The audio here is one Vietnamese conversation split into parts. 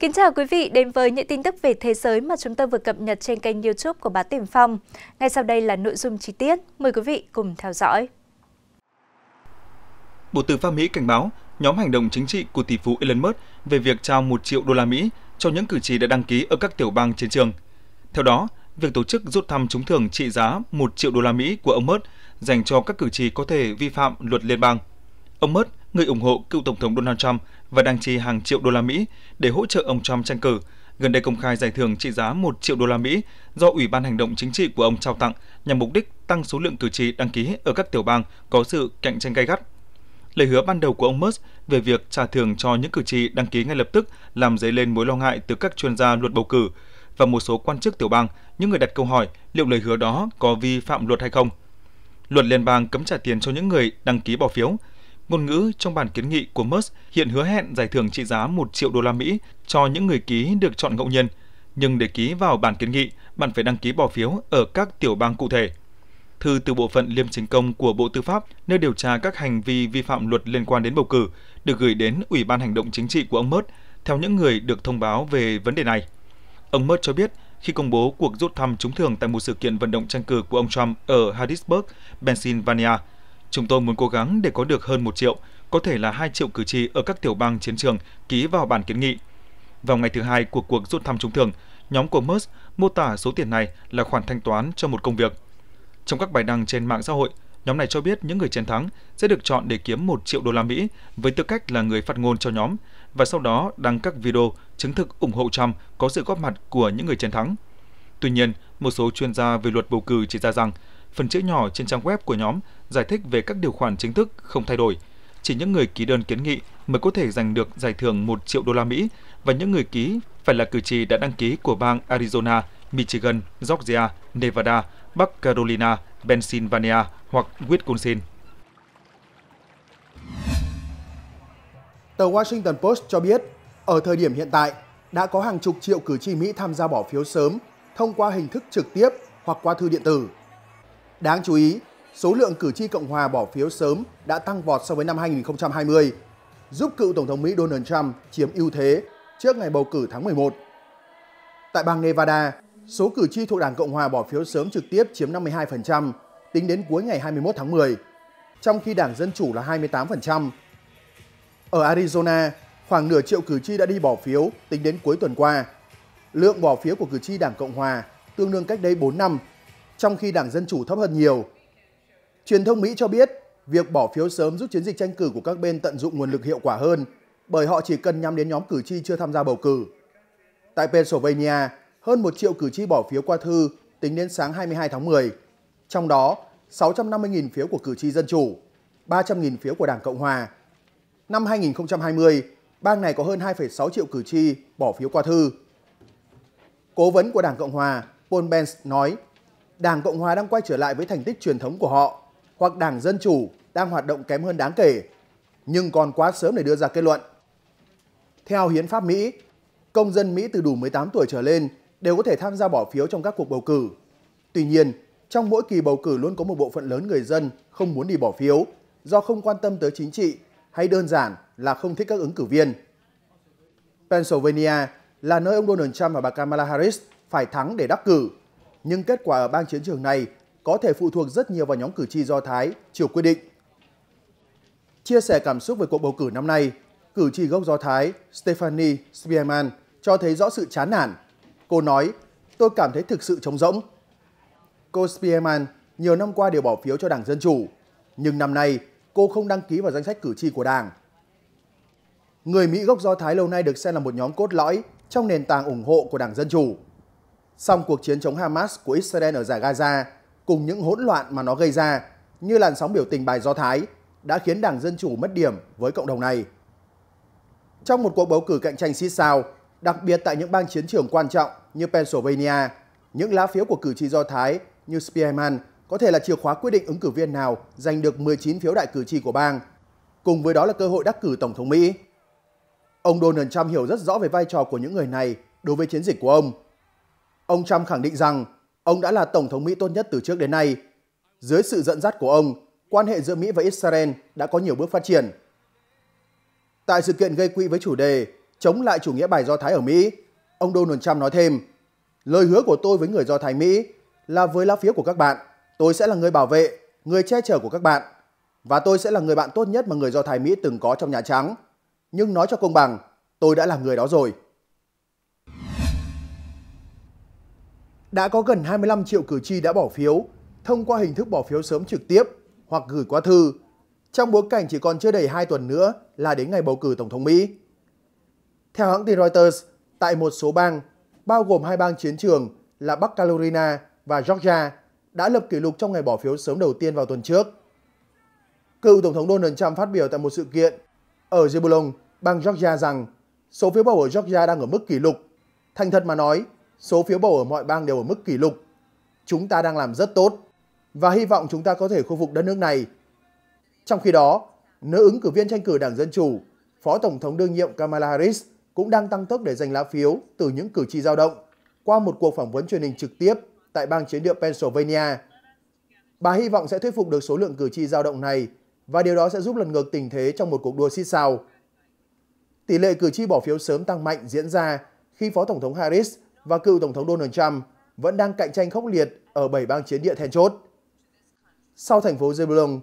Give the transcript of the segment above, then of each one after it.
Kính chào quý vị đến với những tin tức về thế giới mà chúng tôi vừa cập nhật trên kênh youtube của Báo Tiền Phong. Ngay sau đây là nội dung chi tiết. Mời quý vị cùng theo dõi. Bộ Tư pháp Mỹ cảnh báo nhóm hành động chính trị của tỷ phú Elon Musk về việc trao 1 triệu đô la Mỹ cho những cử tri đã đăng ký ở các tiểu bang chiến trường. Theo đó, việc tổ chức rút thăm trúng thưởng trị giá 1 triệu đô la Mỹ của ông Musk dành cho các cử tri có thể vi phạm luật liên bang. Ông Musk, người ủng hộ cựu Tổng thống Donald Trump, và đang chi hàng triệu đô la Mỹ để hỗ trợ ông Trump tranh cử. Gần đây công khai giải thưởng trị giá 1 triệu đô la Mỹ do Ủy ban Hành động Chính trị của ông trao tặng nhằm mục đích tăng số lượng cử tri đăng ký ở các tiểu bang có sự cạnh tranh gay gắt. Lời hứa ban đầu của ông Musk về việc trả thưởng cho những cử tri đăng ký ngay lập tức làm dấy lên mối lo ngại từ các chuyên gia luật bầu cử và một số quan chức tiểu bang, những người đặt câu hỏi liệu lời hứa đó có vi phạm luật hay không. Luật liên bang cấm trả tiền cho những người đăng ký bỏ phiếu, ngôn ngữ trong bản kiến nghị của Musk hiện hứa hẹn giải thưởng trị giá 1 triệu đô la Mỹ cho những người ký được chọn ngẫu nhiên. Nhưng để ký vào bản kiến nghị, bạn phải đăng ký bỏ phiếu ở các tiểu bang cụ thể. Thư từ bộ phận liêm chính công của Bộ Tư pháp nơi điều tra các hành vi vi phạm luật liên quan đến bầu cử được gửi đến Ủy ban Hành động Chính trị của ông Musk theo những người được thông báo về vấn đề này. Ông Musk cho biết khi công bố cuộc rút thăm trúng thưởng tại một sự kiện vận động tranh cử của ông Trump ở Harrisburg, Pennsylvania – Chúng tôi muốn cố gắng để có được hơn 1 triệu, có thể là 2 triệu cử tri ở các tiểu bang chiến trường ký vào bản kiến nghị. Vào ngày thứ hai của cuộc rút thăm trúng thưởng, nhóm của Musk mô tả số tiền này là khoản thanh toán cho một công việc. Trong các bài đăng trên mạng xã hội, nhóm này cho biết những người chiến thắng sẽ được chọn để kiếm 1 triệu đô la Mỹ với tư cách là người phát ngôn cho nhóm và sau đó đăng các video chứng thực ủng hộ Trump có sự góp mặt của những người chiến thắng. Tuy nhiên, một số chuyên gia về luật bầu cử chỉ ra rằng phần chữ nhỏ trên trang web của nhóm giải thích về các điều khoản chính thức không thay đổi. Chỉ những người ký đơn kiến nghị mới có thể giành được giải thưởng 1 triệu đô la Mỹ và những người ký phải là cử tri đã đăng ký của bang Arizona, Michigan, Georgia, Nevada, Bắc Carolina, Pennsylvania hoặc Wisconsin. Tờ Washington Post cho biết, ở thời điểm hiện tại, đã có hàng chục triệu cử tri Mỹ tham gia bỏ phiếu sớm thông qua hình thức trực tiếp hoặc qua thư điện tử. Đáng chú ý, số lượng cử tri Cộng hòa bỏ phiếu sớm đã tăng vọt so với năm 2020, giúp cựu Tổng thống Mỹ Donald Trump chiếm ưu thế trước ngày bầu cử tháng 11. Tại bang Nevada, số cử tri thuộc Đảng Cộng hòa bỏ phiếu sớm trực tiếp chiếm 52% tính đến cuối ngày 21 tháng 10, trong khi Đảng Dân Chủ là 28%. Ở Arizona, khoảng nửa triệu cử tri đã đi bỏ phiếu tính đến cuối tuần qua. Lượng bỏ phiếu của cử tri Đảng Cộng hòa tương đương cách đây 4 năm trong khi Đảng Dân Chủ thấp hơn nhiều. Truyền thông Mỹ cho biết việc bỏ phiếu sớm giúp chiến dịch tranh cử của các bên tận dụng nguồn lực hiệu quả hơn bởi họ chỉ cần nhắm đến nhóm cử tri chưa tham gia bầu cử. Tại Pennsylvania, hơn 1 triệu cử tri bỏ phiếu qua thư tính đến sáng 22 tháng 10, trong đó 650.000 phiếu của cử tri Dân Chủ, 300.000 phiếu của Đảng Cộng Hòa. Năm 2020, bang này có hơn 2,6 triệu cử tri bỏ phiếu qua thư. Cố vấn của Đảng Cộng Hòa Paul Benz nói Đảng Cộng hòa đang quay trở lại với thành tích truyền thống của họ, hoặc Đảng Dân Chủ đang hoạt động kém hơn đáng kể, nhưng còn quá sớm để đưa ra kết luận. Theo Hiến pháp Mỹ, công dân Mỹ từ đủ 18 tuổi trở lên đều có thể tham gia bỏ phiếu trong các cuộc bầu cử. Tuy nhiên, trong mỗi kỳ bầu cử luôn có một bộ phận lớn người dân không muốn đi bỏ phiếu do không quan tâm tới chính trị hay đơn giản là không thích các ứng cử viên. Pennsylvania là nơi ông Donald Trump và bà Kamala Harris phải thắng để đắc cử nhưng kết quả ở bang chiến trường này có thể phụ thuộc rất nhiều vào nhóm cử tri Do Thái chiều quyết định. Chia sẻ cảm xúc về cuộc bầu cử năm nay, cử tri gốc Do Thái Stephanie Spierman cho thấy rõ sự chán nản. Cô nói, tôi cảm thấy thực sự trống rỗng. Cô Spierman nhiều năm qua đều bỏ phiếu cho Đảng Dân Chủ, nhưng năm nay cô không đăng ký vào danh sách cử tri của Đảng. Người Mỹ gốc Do Thái lâu nay được xem là một nhóm cốt lõi trong nền tảng ủng hộ của Đảng Dân Chủ song cuộc chiến chống Hamas của Israel ở giải Gaza cùng những hỗn loạn mà nó gây ra như làn sóng biểu tình bài Do Thái đã khiến Đảng Dân Chủ mất điểm với cộng đồng này. Trong một cuộc bầu cử cạnh tranh xít sao, đặc biệt tại những bang chiến trường quan trọng như Pennsylvania, những lá phiếu của cử tri Do Thái như Spearman có thể là chìa khóa quyết định ứng cử viên nào giành được 19 phiếu đại cử tri của bang, cùng với đó là cơ hội đắc cử Tổng thống Mỹ. Ông Donald Trump hiểu rất rõ về vai trò của những người này đối với chiến dịch của ông ông Trump khẳng định rằng ông đã là Tổng thống Mỹ tốt nhất từ trước đến nay. Dưới sự dẫn dắt của ông, quan hệ giữa Mỹ và Israel đã có nhiều bước phát triển. Tại sự kiện gây quỹ với chủ đề Chống lại chủ nghĩa bài Do Thái ở Mỹ, ông Donald Trump nói thêm, lời hứa của tôi với người Do Thái Mỹ là với lá phiếu của các bạn, tôi sẽ là người bảo vệ, người che chở của các bạn và tôi sẽ là người bạn tốt nhất mà người Do Thái Mỹ từng có trong Nhà Trắng. Nhưng nói cho công bằng, tôi đã là người đó rồi. Đã có gần 25 triệu cử tri đã bỏ phiếu thông qua hình thức bỏ phiếu sớm trực tiếp hoặc gửi qua thư trong bối cảnh chỉ còn chưa đầy 2 tuần nữa là đến ngày bầu cử Tổng thống Mỹ. Theo hãng tin Reuters, tại một số bang, bao gồm hai bang chiến trường là Bắc Carolina và Georgia, đã lập kỷ lục trong ngày bỏ phiếu sớm đầu tiên vào tuần trước. Cựu Tổng thống Donald Trump phát biểu tại một sự kiện ở Zebulon, bang Georgia rằng số phiếu bầu ở Georgia đang ở mức kỷ lục. Thành thật mà nói, Số phiếu bầu ở mọi bang đều ở mức kỷ lục. Chúng ta đang làm rất tốt và hy vọng chúng ta có thể khôi phục đất nước này. Trong khi đó, nữ ứng cử viên tranh cử Đảng Dân Chủ, Phó Tổng thống đương nhiệm Kamala Harris cũng đang tăng tốc để giành lá phiếu từ những cử tri dao động qua một cuộc phỏng vấn truyền hình trực tiếp tại bang chiến địa Pennsylvania. Bà hy vọng sẽ thuyết phục được số lượng cử tri dao động này và điều đó sẽ giúp lần ngược tình thế trong một cuộc đua xít sao. Tỷ lệ cử tri bỏ phiếu sớm tăng mạnh diễn ra khi Phó Tổng thống Harris và cựu Tổng thống Donald Trump vẫn đang cạnh tranh khốc liệt ở 7 bang chiến địa then chốt. Sau thành phố Zebulon,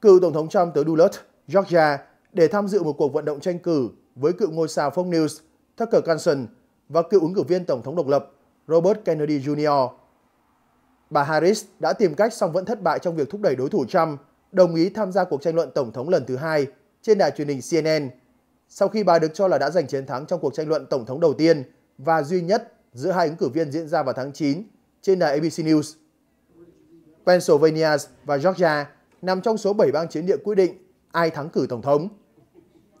cựu Tổng thống Trump tới Duluth, Georgia để tham dự một cuộc vận động tranh cử với cựu ngôi sao Fox News Tucker Carlson và cựu ứng cử viên Tổng thống độc lập Robert Kennedy Jr. Bà Harris đã tìm cách song vẫn thất bại trong việc thúc đẩy đối thủ Trump đồng ý tham gia cuộc tranh luận Tổng thống lần thứ hai trên đài truyền hình CNN, sau khi bà được cho là đã giành chiến thắng trong cuộc tranh luận Tổng thống đầu tiên và duy nhất giữa hai ứng cử viên diễn ra vào tháng 9 trên đài ABC News. Pennsylvania và Georgia nằm trong số 7 bang chiến địa quyết định ai thắng cử tổng thống.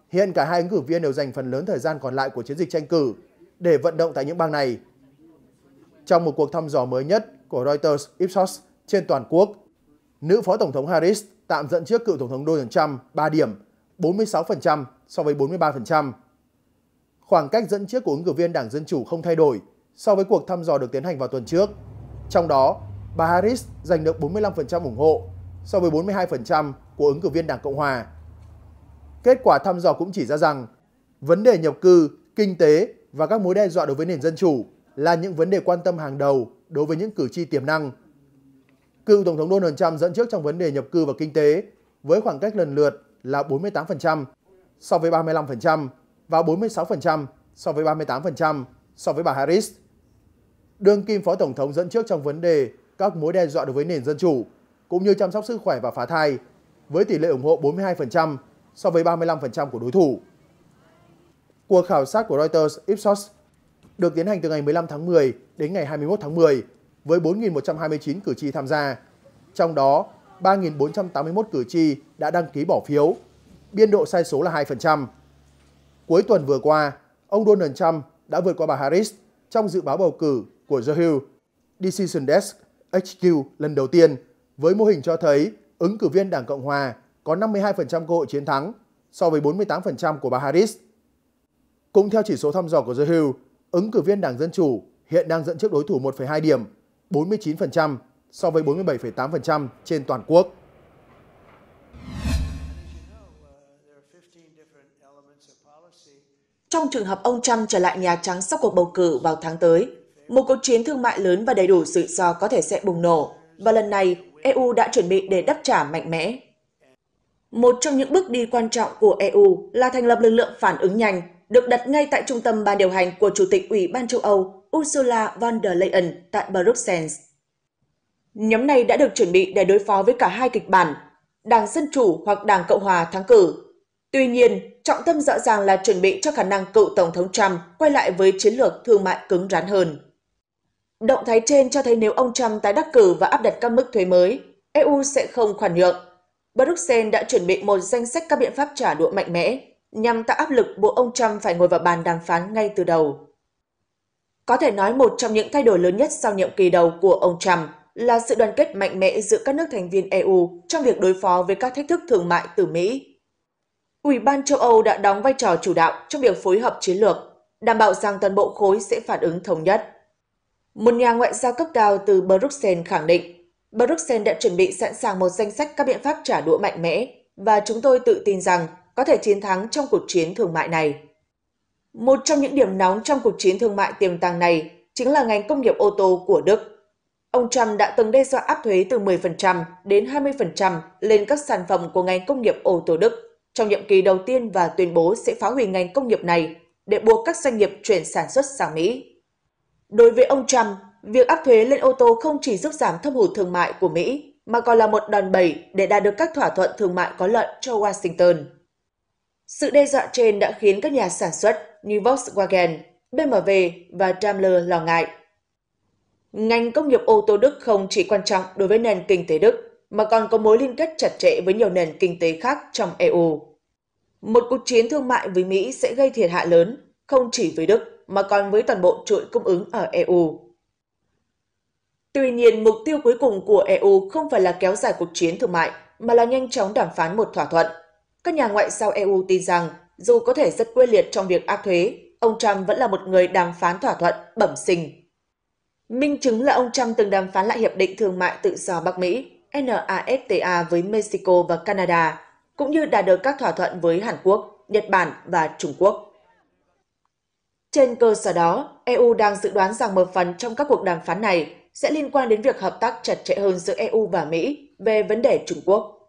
Hiện cả hai ứng cử viên đều dành phần lớn thời gian còn lại của chiến dịch tranh cử để vận động tại những bang này. Trong một cuộc thăm dò mới nhất của Reuters Ipsos trên toàn quốc, nữ phó tổng thống Harris tạm dẫn trước cựu tổng thống Donald Trump 3 điểm, 46% so với 43%. Khoảng cách dẫn trước của ứng cử viên Đảng Dân Chủ không thay đổi so với cuộc thăm dò được tiến hành vào tuần trước. Trong đó, bà Harris giành được 45% ủng hộ so với 42% của ứng cử viên Đảng Cộng Hòa. Kết quả thăm dò cũng chỉ ra rằng vấn đề nhập cư, kinh tế và các mối đe dọa đối với nền dân chủ là những vấn đề quan tâm hàng đầu đối với những cử tri tiềm năng. Cựu Tổng thống Donald Trump dẫn trước trong vấn đề nhập cư và kinh tế với khoảng cách lần lượt là 48% so với 35% và 46% so với 38% so với bà Harris đương kim phó tổng thống dẫn trước trong vấn đề các mối đe dọa đối với nền dân chủ, cũng như chăm sóc sức khỏe và phá thai, với tỷ lệ ủng hộ 42% so với 35% của đối thủ. Cuộc khảo sát của Reuters Ipsos được tiến hành từ ngày 15 tháng 10 đến ngày 21 tháng 10 với 4.129 cử tri tham gia. Trong đó, 3.481 cử tri đã đăng ký bỏ phiếu, biên độ sai số là 2%. Cuối tuần vừa qua, ông Donald Trump đã vượt qua bà Harris trong dự báo bầu cử của Hill Decision Desk HQ lần đầu tiên với mô hình cho thấy ứng cử viên Đảng Cộng Hòa có 52% cơ hội chiến thắng so với 48% của bà Harris. Cũng theo chỉ số thăm dò của Hill, ứng cử viên Đảng Dân Chủ hiện đang dẫn trước đối thủ 1,2 điểm, 49% so với 47,8% trên toàn quốc. Trong trường hợp ông Trump trở lại Nhà Trắng sau cuộc bầu cử vào tháng tới, một cuộc chiến thương mại lớn và đầy đủ rủi do có thể sẽ bùng nổ, và lần này EU đã chuẩn bị để đáp trả mạnh mẽ. Một trong những bước đi quan trọng của EU là thành lập lực lượng phản ứng nhanh, được đặt ngay tại trung tâm ban điều hành của Chủ tịch Ủy ban châu Âu Ursula von der Leyen tại Bruxelles. Nhóm này đã được chuẩn bị để đối phó với cả hai kịch bản, Đảng Dân Chủ hoặc Đảng Cộng Hòa thắng cử. Tuy nhiên, trọng tâm rõ ràng là chuẩn bị cho khả năng cựu Tổng thống Trump quay lại với chiến lược thương mại cứng rắn hơn. Động thái trên cho thấy nếu ông Trump tái đắc cử và áp đặt các mức thuế mới, EU sẽ không khoản nhượng. Bruxelles đã chuẩn bị một danh sách các biện pháp trả đũa mạnh mẽ nhằm tạo áp lực buộc ông Trump phải ngồi vào bàn đàm phán ngay từ đầu. Có thể nói một trong những thay đổi lớn nhất sau nhiệm kỳ đầu của ông Trump là sự đoàn kết mạnh mẽ giữa các nước thành viên EU trong việc đối phó với các thách thức thương mại từ Mỹ. Ủy ban châu Âu đã đóng vai trò chủ đạo trong việc phối hợp chiến lược, đảm bảo rằng toàn bộ khối sẽ phản ứng thống nhất. Một nhà ngoại giao cấp cao từ Bruxelles khẳng định, Bruxelles đã chuẩn bị sẵn sàng một danh sách các biện pháp trả đũa mạnh mẽ và chúng tôi tự tin rằng có thể chiến thắng trong cuộc chiến thương mại này. Một trong những điểm nóng trong cuộc chiến thương mại tiềm tàng này chính là ngành công nghiệp ô tô của Đức. Ông Trump đã từng đe dọa áp thuế từ 10% đến 20% lên các sản phẩm của ngành công nghiệp ô tô Đức trong nhiệm kỳ đầu tiên và tuyên bố sẽ phá hủy ngành công nghiệp này để buộc các doanh nghiệp chuyển sản xuất sang Mỹ. Đối với ông Trump, việc áp thuế lên ô tô không chỉ giúp giảm thâm hụt thương mại của Mỹ, mà còn là một đòn bẩy để đạt được các thỏa thuận thương mại có lợi cho Washington. Sự đe dọa trên đã khiến các nhà sản xuất như Volkswagen, BMW và Daimler lo ngại. Ngành công nghiệp ô tô Đức không chỉ quan trọng đối với nền kinh tế Đức, mà còn có mối liên kết chặt chẽ với nhiều nền kinh tế khác trong EU. Một cuộc chiến thương mại với Mỹ sẽ gây thiệt hại lớn, không chỉ với Đức mà còn với toàn bộ chuỗi cung ứng ở EU. Tuy nhiên, mục tiêu cuối cùng của EU không phải là kéo dài cuộc chiến thương mại, mà là nhanh chóng đàm phán một thỏa thuận. Các nhà ngoại giao EU tin rằng, dù có thể rất quyết liệt trong việc áp thuế, ông Trump vẫn là một người đàm phán thỏa thuận bẩm sinh. Minh chứng là ông Trump từng đàm phán lại Hiệp định Thương mại Tự do Bắc Mỹ NAFTA với Mexico và Canada, cũng như đạt được các thỏa thuận với Hàn Quốc, Nhật Bản và Trung Quốc. Trên cơ sở đó, EU đang dự đoán rằng một phần trong các cuộc đàm phán này sẽ liên quan đến việc hợp tác chặt chẽ hơn giữa EU và Mỹ về vấn đề Trung Quốc.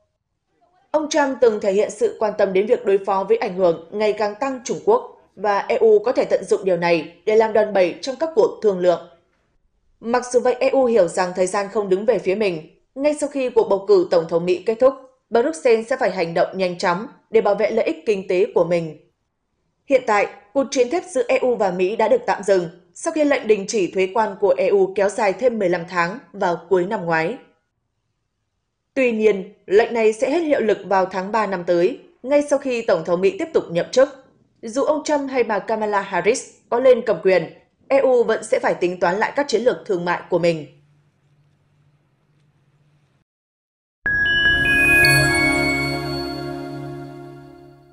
Ông Trump từng thể hiện sự quan tâm đến việc đối phó với ảnh hưởng ngày càng tăng Trung Quốc và EU có thể tận dụng điều này để làm đòn bẩy trong các cuộc thương lượng. Mặc dù vậy, EU hiểu rằng thời gian không đứng về phía mình. Ngay sau khi cuộc bầu cử Tổng thống Mỹ kết thúc, Bruxelles sẽ phải hành động nhanh chóng để bảo vệ lợi ích kinh tế của mình Hiện tại, cuộc chiến thép giữa EU và Mỹ đã được tạm dừng sau khi lệnh đình chỉ thuế quan của EU kéo dài thêm 15 tháng vào cuối năm ngoái. Tuy nhiên, lệnh này sẽ hết hiệu lực vào tháng 3 năm tới, ngay sau khi Tổng thống Mỹ tiếp tục nhậm chức. Dù ông Trump hay bà Kamala Harris có lên cầm quyền, EU vẫn sẽ phải tính toán lại các chiến lược thương mại của mình.